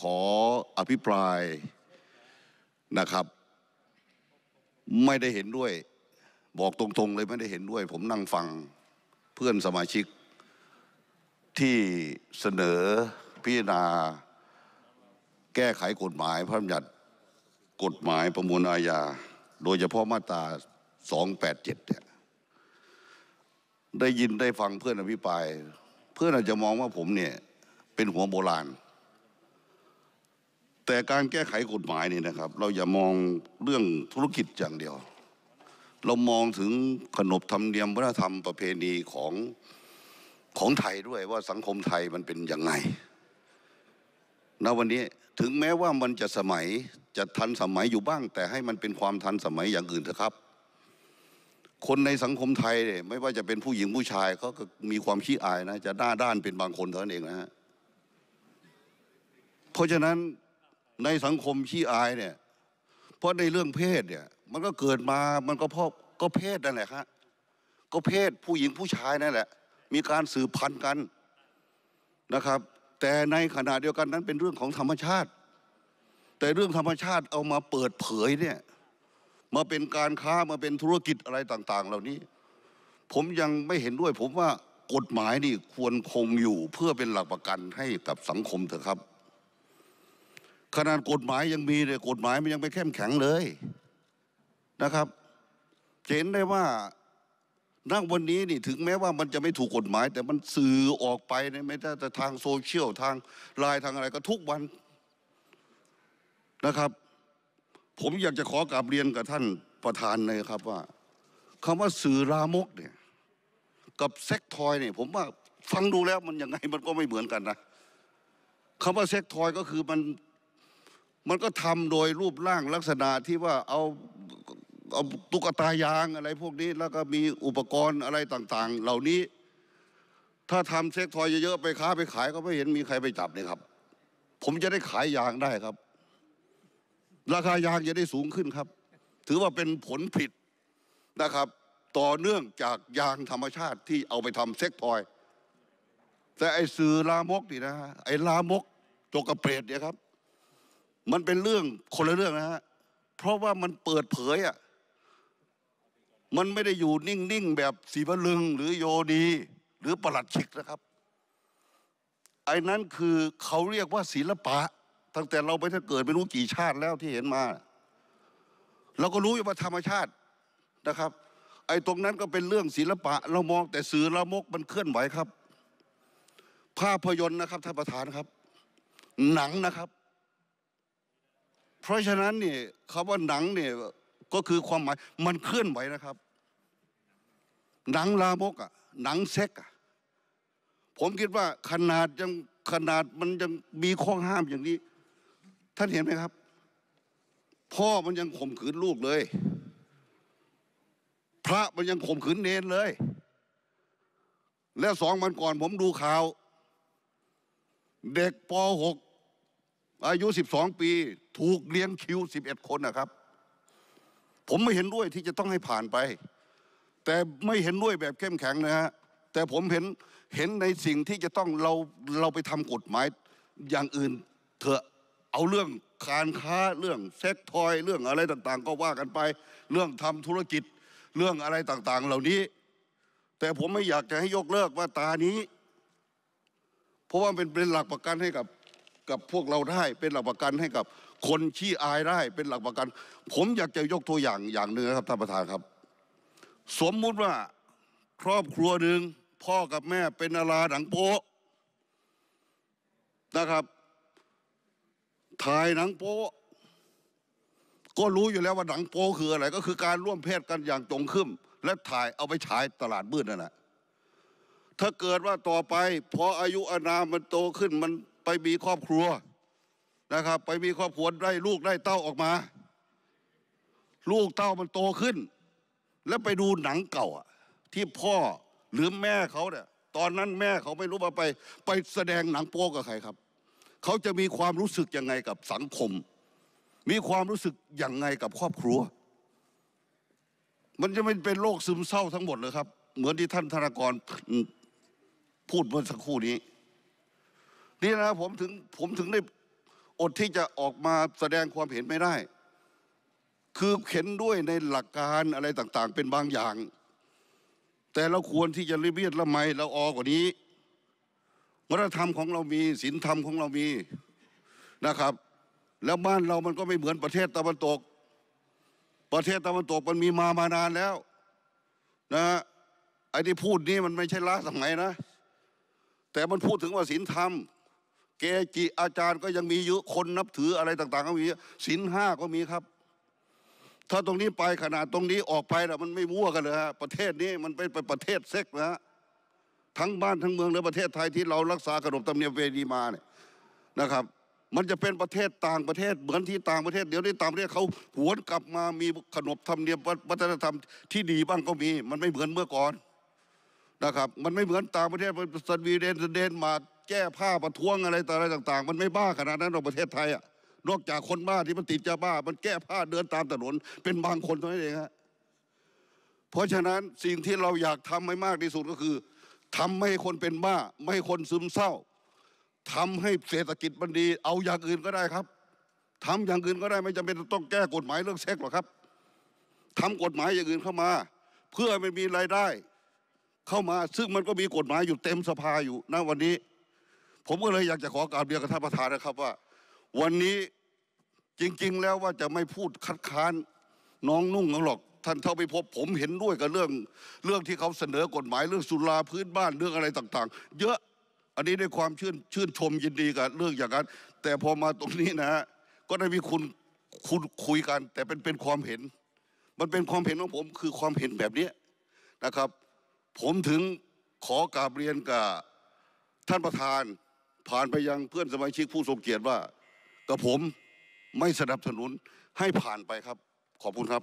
ขออภิปรายนะครับ ไม่ได้เห็นด้วยบอกตรงๆเลยไม่ได้เห็นด้วย ผมนั่งฟังเพื่อนสมาชิกที่เสนอพิจารณา แก้ไขกฎหมาย พระบัญญัติกฎหมายประมวลอาญาโดยเฉพาะมาตรา 287 เนี่ยได้ยินได้ฟังเพื่อนอภิปรายเพื่อนอาจจะมองว่าผมเนี่ยเป็นหัวโบราณแต่การแก้ไขกฎหมายนี่นะครับ เราอย่ามองเรื่องธุรกิจอย่างเดียวเรามองถึงขนบธรรมเนียมวัฒนธรรมประเพณีของของไทยด้วยว่าสังคมไทยมันเป็นยังไงณวันนี้ถึงแม้ว่ามันจะสมัยจะทันสมัยอยู่บ้าง แต่ให้มันเป็นความทันสมัยอย่างอื่นเถอะครับ คนในสังคมไทยเนี่ยไม่ว่าจะเป็นผู้หญิงผู้ชายเขาก็มีความขี้อายนะจะหน้าด้านเป็นบางคนเท่านั้นเองนะฮะเพราะฉะนั้นในสังคมขี้อายเนี่ยเพราะในเรื่องเพศเนี่ยมันก็เกิดมา มันก็เพราะก็เพศนั่นแหละครับก็เพศผู้หญิงผู้ชายนั่นแหละมีการสืบพันธุ์กันนะครับ แต่ในขณะเดียวกันนั้นเป็นเรื่องของธรรมชาติ แต่เรื่องธรรมชาติเอามาเปิดเผยเนี่ยมาเป็นการค้ามาเป็นธุรกิจอะไรต่าง ๆ เหล่านี้ ผมยังไม่เห็นด้วยผมว่ากฎหมายนี่ควรคงอยู่เพื่อเป็นหลักประกันให้กับสังคมเถอะครับขนาดกฎหมายยังมีเลยกฎหมายมันยังไม่เข้มแข็งเลยนะครับเห็นได้ว่านังวันนี้นี่ถึงแม้ว่ามันจะไม่ถูกกฎหมาย แต่มันสื่อออกไปเนี่ยไม่ได้แต่ทางโซเชียลทางไลน์ทางอะไร ก็ทุกวันนะครับ ผมอยากจะขอกราบเรียนกับท่านประธานเลยครับว่าคำว่าสื่อรามกเนี่ยกับเซ็กทอย เนี่ย ผมว่าฟังดูแล้วมันยังไงมันก็ไม่เหมือนกันนะคำว่าเซ็กทอย ก็คือมันมันก็ทำโดยรูปร่างลักษณะที่ว่าเอาเอาตุ๊กตายางอะไรพวกนี้แล้วก็มีอุปกรณ์อะไรต่างๆ เหล่านี้ถ้าทำเซ็กทอยเยอะๆไป ค้าไปขายก็ไม่เห็นมีใครไปจับเลยครับ ผมจะได้ขายยางได้ครับ ราคายางจะได้สูงขึ้นครับ ถือว่าเป็นผลผิดนะครับ ต่อเนื่องจากยางธรรมชาติที่เอาไปทำเซ็กทอย แต่ไอ้สื่อลามกนี่นะ ไอ้ลามกจกกระเปรดเนี่ยครับมันเป็นเรื่องคนละเรื่องนะฮะเพราะว่ามันเปิดเผยอ่ะ มันไม่ได้อยู่นิ่งๆแบบสีบลึง หรือโยนีหรือประหลัดชิกนะครับ ไอ้นั้นคือเขาเรียกว่าศิลปะ ตั้งแต่เราไปถ้าเกิดไม่รู้กี่ชาติแล้วที่เห็นมา เราก็รู้อยู่ว่าธรรมชาตินะครับ ไอ้ตรงนั้นก็เป็นเรื่องศิลปะ เรามองแต่สื่อละมกมันเคลื่อนไหวครับ ภาพยนตร์นะครับท่านประธานครับ หนังนะครับเพราะฉะนั้นเนี่ยคำว่าหนังเนี่ยก็คือความหมาย มันเคลื่อนไหวนะครับ หนังลามกอะหนังเซ็กอะผมคิดว่าขนาดยังขนาดมันยังมีข้อห้ามอย่างนี้ท่านเห็นไหมครับ พ่อมันยังข่มขืนลูกเลย พระมันยังข่มขืนเนนเลย แล้วสองวันก่อนผมดูข่าวเด็กป .6 อายุ 12 ปี ถูกเลี้ยงคิว 11 คนนะครับ ผมไม่เห็นด้วยที่จะต้องให้ผ่านไป แต่ไม่เห็นด้วยแบบเข้มแข็งนะฮะ แต่ผมเห็น เห็นในสิ่งที่จะต้องเรา เราไปทำกฎหมายอย่างอื่นเถอะ เอาเรื่องการค้าเรื่องเซ็กทอยเรื่องอะไรต่างๆ ก็ว่ากันไปเรื่องทำธุรกิจเรื่องอะไรต่าง ๆ เหล่านี้ แต่ผมไม่อยากจะให้ยกเลิกว่าตานี้ เพราะว่าเป็นเป็นหลักประกันให้กับกับพวกเราได้เป็นหลักประกันให้กับคนขี้อายได้เป็นหลักประกัน ผมอยากจะยกตัวอย่างอย่างหนึ่งนะครับท่านประธานครับ สมมุติว่าครอบครัวหนึ่งพ่อกับแม่เป็นอาลาหนังโป๊ะนะครับ ถ่ายหนังโป๊ะก็รู้อยู่แล้วว่าหนังโป๊คืออะไรก็คือการร่วมเพศกันอย่างจงขึ้นและถ่ายเอาไปฉายตลาดมืดนั่นแหละถ้าเกิดว่าต่อไปพออายุอานามมันโตขึ้นมันไปมีครอบครัวนะครับ ไปมีครอบครัวได้ลูกได้เต้าออกมาลูกเต้ามันโตขึ้น แล้วไปดูหนังเก่าที่พ่อหรือแม่เขาเนี่ยตอนนั้นแม่เขาไม่รู้ว่าไป ไปแสดงหนังโป๊กับใครครับเขาจะมีความรู้สึกยังไงกับสังคม มีความรู้สึกยังไงกับครอบครัว มันจะไม่เป็นโรคซึมเศร้าทั้งหมดเลยครับ เหมือนที่ท่านธนากรพูดเมื่อสักครู่นี้นี่นะผมถึงผมถึงได้อดที่จะออกมาแสดงความเห็นไม่ได้ คือเข็นด้วยในหลักการอะไรต่างๆ เป็นบางอย่าง แต่เราควรที่จะรบเบียดละไมเราออกว่านี้วัฒนธรรมของเรามีศีลธรรมของเรามีนะครับ แล้วบ้านเรามันก็ไม่เหมือนประเทศตะวันตก ประเทศตะวันตกมันมีมามานานแล้วนะไอ้ที่พูดนี่มันไม่ใช่ล้าสมัยนะ แต่มันพูดถึงว่าศีลธรรมเกจิอาจารย์ก็ยังมีเยอะคนนับถืออะไรต่าง ๆ ก็มีศีลห้าก็มีครับ ถ้าตรงนี้ไปขนาดตรงนี้ออกไปแล้วมันไม่มั่วกันเลยฮะประเทศนี้มันเป็นประเทศเซ็กนะฮะทั้งบ้านทั้งเมืองและประเทศไทยที่เรารักษาขนบธรรมเนียมเวดีมาเนี่ยนะครับ มันจะเป็นประเทศต่างประเทศ เหมือนที่ต่างประเทศเดี๋ยวนี้ต่างประเทศเขาหวนกลับมามีขนบธรรมเนียมวัฒนธรรมที่ดีบ้างก็มีมันไม่เหมือนเมื่อก่อนนะครับ มันไม่เหมือนต่างประเทศสวีเดนเดนมาร์กแก้ผ้าประท้วงอะไรต่ออะไรต่าง ๆ มันไม่บ้าขนาดนั้นเราประเทศไทยอ่ะนอกจากคนบ้าที่มันติดยาบ้ามันแก้ผ้าเดินตามถนน เป็นบางคนเท่านั้นเองฮะเพราะฉะนั้นสิ่งที่เราอยากทำให้มากที่สุดก็คือ ทำให้คนเป็นบ้าไม่ให้คนซึมเศร้า ทำให้เศรษฐกิจมันดี เอาอย่างอื่นก็ได้ครับ ทำอย่างอื่นก็ได้ไม่จำเป็นต้องแก้กฎหมายเรื่องเซ็กหรอกครับ ทำกฎหมายอย่างอื่นเข้ามา เพื่อมันมีรายได้เข้ามาซึ่งมันก็มีกฎหมายอยู่เต็มสภาอยู่ณวันนี้ผมก็เลยอยากจะขอการเรียนกับท่านประธานนะครับว่า วันนี้จริง ๆ แล้วว่าจะไม่พูดคัดค้านน้องนุ่งหรอก ท่านเท่าไปพบผมเห็นด้วยกับเรื่องเรื่องที่เขาเสนอกฎหมายเรื่องสุราพื้นบ้านเรื่องอะไรต่าง ๆ เยอะอันนี้ด้วยความชื่นชื่นชมยินดีกับเรื่องอย่างนั้น แต่พอมาตรงนี้นะฮะก็ได้มีคุณคุณคุยกัน แต่เป็นเป็นความเห็น มันเป็นความเห็นของผมคือความเห็นแบบนี้นะครับ ผมถึงขอกราบเรียนกับท่านประธานผ่านไปยังเพื่อนสมาชิกผู้ทรงเกียรติว่ากระผมไม่สนับสนุนให้ผ่านไปครับ ขอบคุณครับ